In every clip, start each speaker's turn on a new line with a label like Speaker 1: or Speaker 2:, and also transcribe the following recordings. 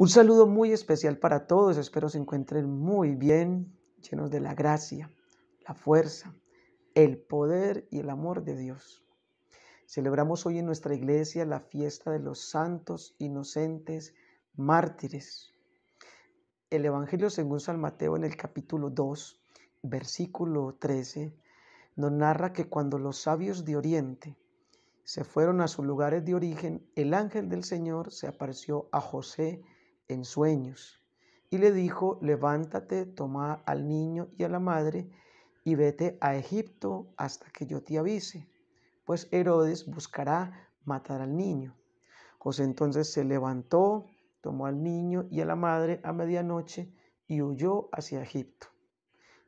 Speaker 1: Un saludo muy especial para todos. Espero se encuentren muy bien, llenos de la gracia, la fuerza, el poder y el amor de Dios. Celebramos hoy en nuestra iglesia la fiesta de los santos inocentes mártires. El Evangelio según San Mateo en el capítulo 2, versículo 13, nos narra que cuando los sabios de Oriente se fueron a sus lugares de origen, el ángel del Señor se apareció a José en sueños y le dijo, levántate, toma al niño y a la madre y vete a Egipto hasta que yo te avise, pues Herodes buscará matar al niño. José entonces se levantó, tomó al niño y a la madre a medianoche y huyó hacia Egipto.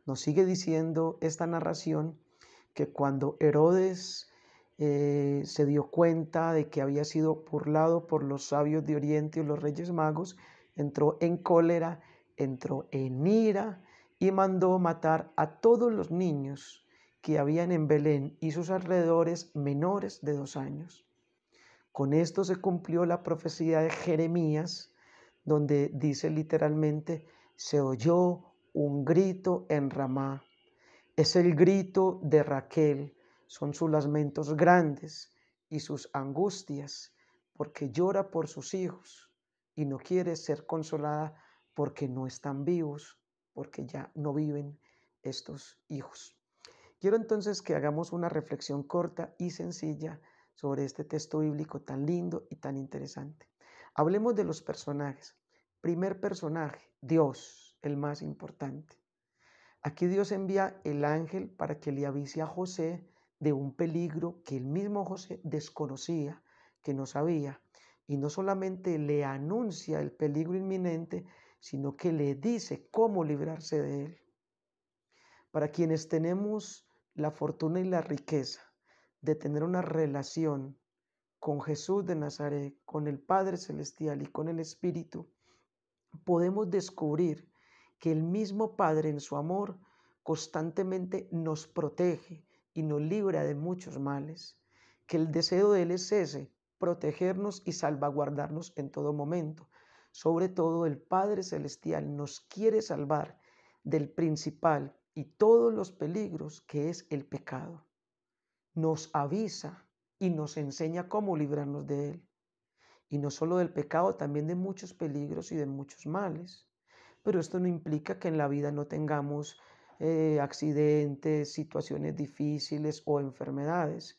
Speaker 1: Nos sigue diciendo esta narración que cuando Herodes eh, se dio cuenta de que había sido burlado por los sabios de Oriente y los reyes magos, entró en cólera, entró en ira y mandó matar a todos los niños que habían en Belén y sus alrededores menores de dos años. Con esto se cumplió la profecía de Jeremías, donde dice literalmente, se oyó un grito en Ramá. Es el grito de Raquel, son sus lamentos grandes y sus angustias, porque llora por sus hijos y no quiere ser consolada porque no están vivos, porque ya no viven estos hijos. Quiero entonces que hagamos una reflexión corta y sencilla sobre este texto bíblico tan lindo y tan interesante. Hablemos de los personajes. Primer personaje, Dios, el más importante. Aquí Dios envía el ángel para que le avise a José de un peligro que el mismo José desconocía, que no sabía, y no solamente le anuncia el peligro inminente, sino que le dice cómo librarse de él. Para quienes tenemos la fortuna y la riqueza de tener una relación con Jesús de Nazaret, con el Padre Celestial y con el Espíritu, podemos descubrir que el mismo Padre en su amor constantemente nos protege, nos libra de muchos males, que el deseo de Él es ese, protegernos y salvaguardarnos en todo momento. Sobre todo el Padre Celestial nos quiere salvar del principal y todos los peligros que es el pecado. Nos avisa y nos enseña cómo librarnos de él. Y no solo del pecado, también de muchos peligros y de muchos males. Pero esto no implica que en la vida no tengamos eh, accidentes, situaciones difíciles o enfermedades.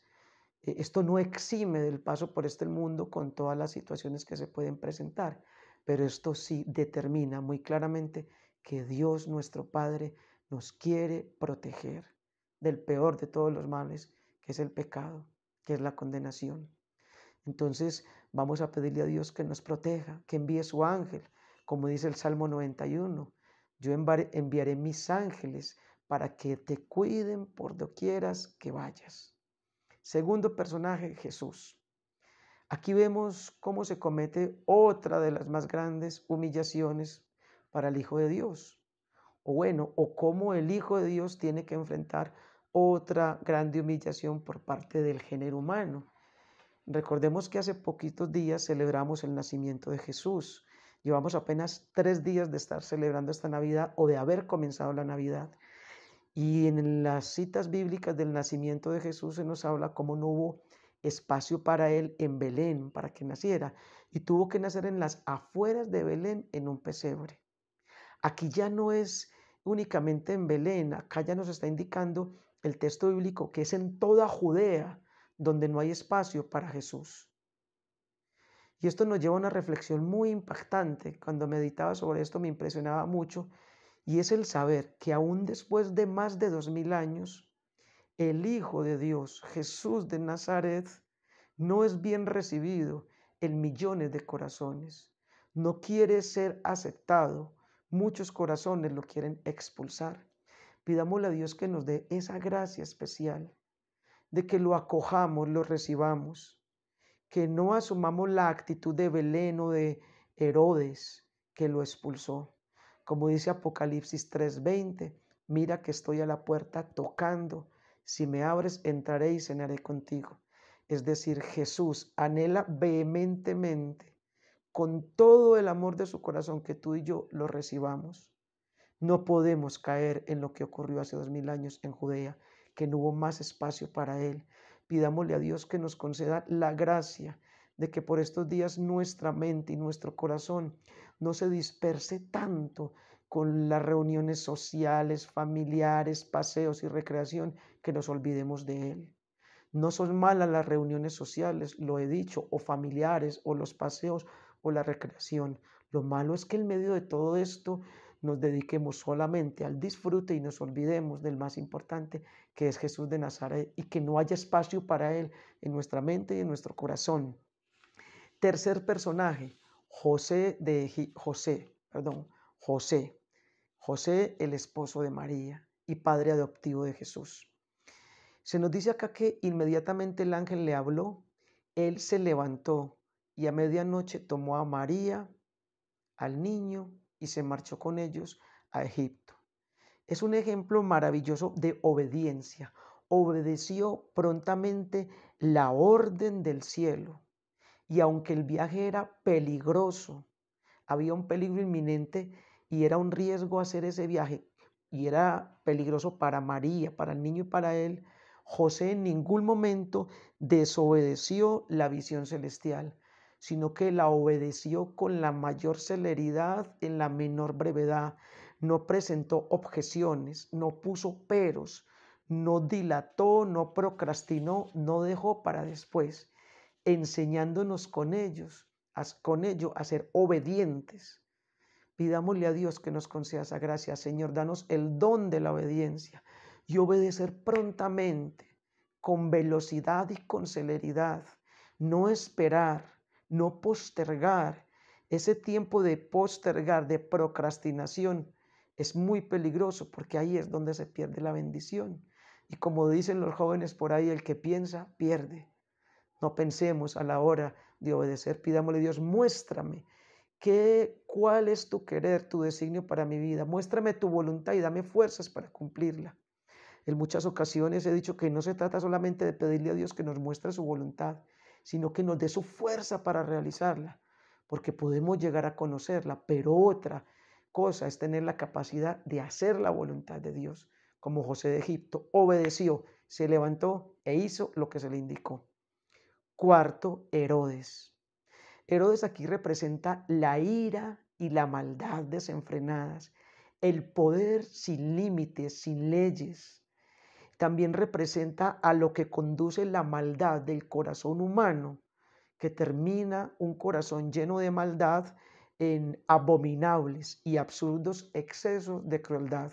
Speaker 1: Eh, esto no exime del paso por este mundo con todas las situaciones que se pueden presentar, pero esto sí determina muy claramente que Dios nuestro Padre nos quiere proteger del peor de todos los males, que es el pecado, que es la condenación. Entonces vamos a pedirle a Dios que nos proteja, que envíe su ángel, como dice el Salmo 91, yo enviaré mis ángeles para que te cuiden por doquieras que vayas. Segundo personaje, Jesús. Aquí vemos cómo se comete otra de las más grandes humillaciones para el Hijo de Dios. O bueno, o cómo el Hijo de Dios tiene que enfrentar otra grande humillación por parte del género humano. Recordemos que hace poquitos días celebramos el nacimiento de Jesús Llevamos apenas tres días de estar celebrando esta Navidad o de haber comenzado la Navidad. Y en las citas bíblicas del nacimiento de Jesús se nos habla cómo no hubo espacio para él en Belén, para que naciera, y tuvo que nacer en las afueras de Belén en un pesebre. Aquí ya no es únicamente en Belén, acá ya nos está indicando el texto bíblico que es en toda Judea donde no hay espacio para Jesús. Y esto nos lleva a una reflexión muy impactante. Cuando meditaba sobre esto me impresionaba mucho. Y es el saber que aún después de más de dos mil años, el Hijo de Dios, Jesús de Nazaret, no es bien recibido en millones de corazones. No quiere ser aceptado. Muchos corazones lo quieren expulsar. Pidámosle a Dios que nos dé esa gracia especial de que lo acojamos, lo recibamos que no asumamos la actitud de Belén de Herodes que lo expulsó. Como dice Apocalipsis 3:20, mira que estoy a la puerta tocando. Si me abres, entraré y cenaré contigo. Es decir, Jesús anhela vehementemente, con todo el amor de su corazón, que tú y yo lo recibamos. No podemos caer en lo que ocurrió hace dos mil años en Judea, que no hubo más espacio para él, Pidámosle a Dios que nos conceda la gracia de que por estos días nuestra mente y nuestro corazón no se disperse tanto con las reuniones sociales, familiares, paseos y recreación, que nos olvidemos de Él. No son malas las reuniones sociales, lo he dicho, o familiares, o los paseos, o la recreación. Lo malo es que en medio de todo esto nos dediquemos solamente al disfrute y nos olvidemos del más importante que es Jesús de Nazaret y que no haya espacio para Él en nuestra mente y en nuestro corazón. Tercer personaje, José de José, perdón, José. José, el esposo de María y padre adoptivo de Jesús. Se nos dice acá que inmediatamente el ángel le habló, él se levantó y a medianoche tomó a María, al niño y se marchó con ellos a Egipto. Es un ejemplo maravilloso de obediencia. Obedeció prontamente la orden del cielo. Y aunque el viaje era peligroso, había un peligro inminente y era un riesgo hacer ese viaje, y era peligroso para María, para el niño y para él, José en ningún momento desobedeció la visión celestial sino que la obedeció con la mayor celeridad en la menor brevedad, no presentó objeciones, no puso peros, no dilató, no procrastinó, no dejó para después, enseñándonos con ellos, con ello a ser obedientes. Pidámosle a Dios que nos conceda esa gracia, Señor, danos el don de la obediencia y obedecer prontamente, con velocidad y con celeridad, no esperar, no postergar. Ese tiempo de postergar, de procrastinación, es muy peligroso porque ahí es donde se pierde la bendición. Y como dicen los jóvenes por ahí, el que piensa, pierde. No pensemos a la hora de obedecer, pidámosle a Dios, muéstrame qué, cuál es tu querer, tu designio para mi vida, muéstrame tu voluntad y dame fuerzas para cumplirla. En muchas ocasiones he dicho que no se trata solamente de pedirle a Dios que nos muestre su voluntad, sino que nos dé su fuerza para realizarla, porque podemos llegar a conocerla, pero otra cosa es tener la capacidad de hacer la voluntad de Dios, como José de Egipto obedeció, se levantó e hizo lo que se le indicó. Cuarto, Herodes. Herodes aquí representa la ira y la maldad desenfrenadas, el poder sin límites, sin leyes, también representa a lo que conduce la maldad del corazón humano, que termina un corazón lleno de maldad en abominables y absurdos excesos de crueldad.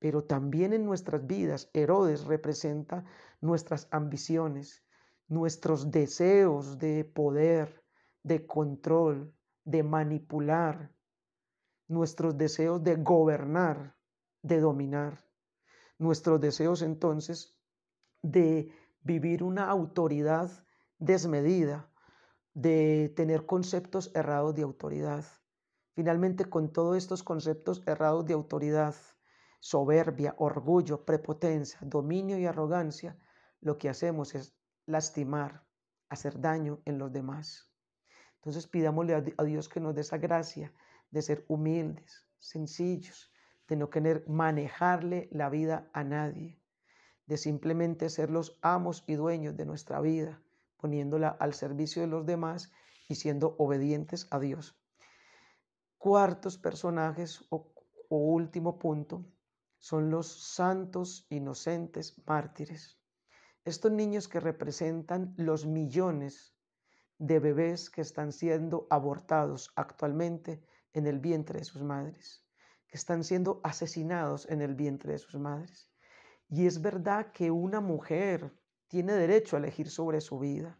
Speaker 1: Pero también en nuestras vidas, Herodes representa nuestras ambiciones, nuestros deseos de poder, de control, de manipular, nuestros deseos de gobernar, de dominar nuestros deseos entonces de vivir una autoridad desmedida, de tener conceptos errados de autoridad. Finalmente, con todos estos conceptos errados de autoridad, soberbia, orgullo, prepotencia, dominio y arrogancia, lo que hacemos es lastimar, hacer daño en los demás. Entonces pidámosle a Dios que nos dé esa gracia de ser humildes, sencillos, de no querer manejarle la vida a nadie, de simplemente ser los amos y dueños de nuestra vida, poniéndola al servicio de los demás y siendo obedientes a Dios. Cuartos personajes o, último punto son los santos inocentes mártires. Estos niños que representan los millones de bebés que están siendo abortados actualmente en el vientre de sus madres están siendo asesinados en el vientre de sus madres. Y es verdad que una mujer tiene derecho a elegir sobre su vida,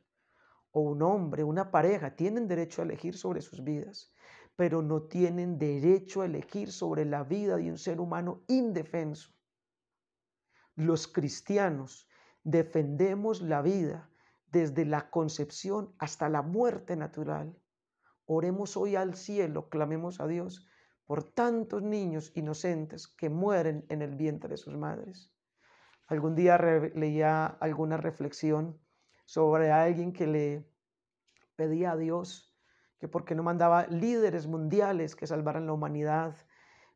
Speaker 1: o un hombre, una pareja, tienen derecho a elegir sobre sus vidas, pero no tienen derecho a elegir sobre la vida de un ser humano indefenso. Los cristianos defendemos la vida desde la concepción hasta la muerte natural. Oremos hoy al cielo, clamemos a Dios por tantos niños inocentes que mueren en el vientre de sus madres. Algún día leía alguna reflexión sobre alguien que le pedía a Dios que por qué no mandaba líderes mundiales que salvaran la humanidad,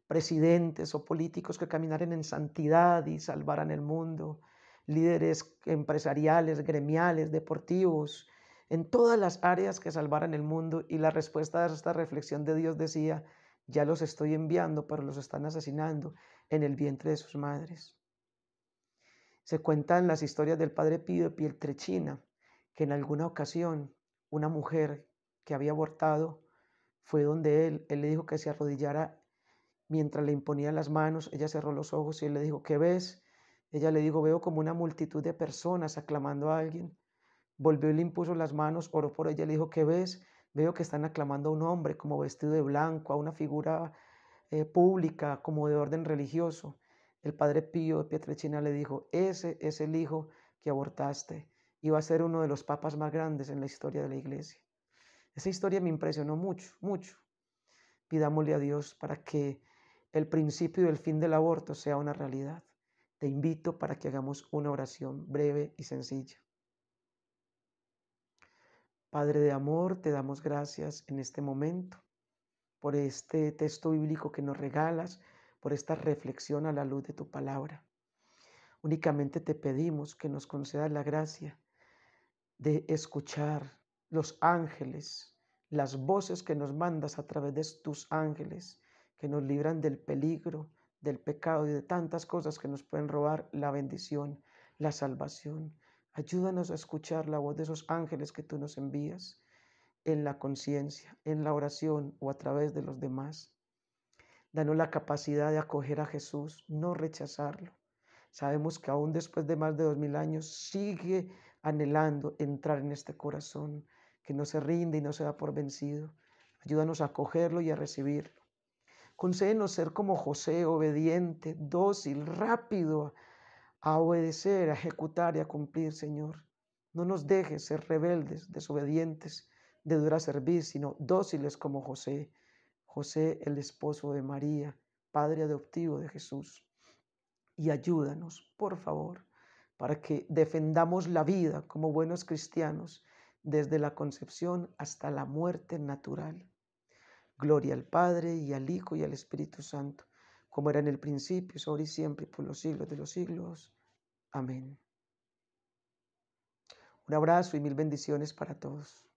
Speaker 1: presidentes o políticos que caminaran en santidad y salvaran el mundo, líderes empresariales, gremiales, deportivos, en todas las áreas que salvaran el mundo. Y la respuesta a esta reflexión de Dios decía, ya los estoy enviando, pero los están asesinando en el vientre de sus madres. Se cuentan las historias del padre Pío de Pieltrechina, que en alguna ocasión una mujer que había abortado fue donde él, él le dijo que se arrodillara mientras le imponía las manos, ella cerró los ojos y él le dijo, ¿qué ves? Ella le dijo, veo como una multitud de personas aclamando a alguien. Volvió y le impuso las manos, oró por ella, y le dijo, ¿qué ves? Veo que están aclamando a un hombre como vestido de blanco, a una figura eh, pública como de orden religioso. El padre Pío de Pietrechina le dijo, ese es el hijo que abortaste y va a ser uno de los papas más grandes en la historia de la iglesia. Esa historia me impresionó mucho, mucho. Pidámosle a Dios para que el principio y el fin del aborto sea una realidad. Te invito para que hagamos una oración breve y sencilla. Padre de amor, te damos gracias en este momento por este texto bíblico que nos regalas, por esta reflexión a la luz de tu palabra. Únicamente te pedimos que nos concedas la gracia de escuchar los ángeles, las voces que nos mandas a través de tus ángeles, que nos libran del peligro, del pecado y de tantas cosas que nos pueden robar la bendición, la salvación, Ayúdanos a escuchar la voz de esos ángeles que tú nos envías en la conciencia, en la oración o a través de los demás. Danos la capacidad de acoger a Jesús, no rechazarlo. Sabemos que aún después de más de dos mil años sigue anhelando entrar en este corazón, que no se rinde y no se da por vencido. Ayúdanos a acogerlo y a recibirlo. Concédenos ser como José, obediente, dócil, rápido a obedecer, a ejecutar y a cumplir, Señor. No nos dejes ser rebeldes, desobedientes, de dura servir, sino dóciles como José. José, el esposo de María, padre adoptivo de Jesús. Y ayúdanos, por favor, para que defendamos la vida como buenos cristianos desde la concepción hasta la muerte natural. Gloria al Padre y al Hijo y al Espíritu Santo como era en el principio, ahora y siempre, por los siglos de los siglos. Amén. Un abrazo y mil bendiciones para todos.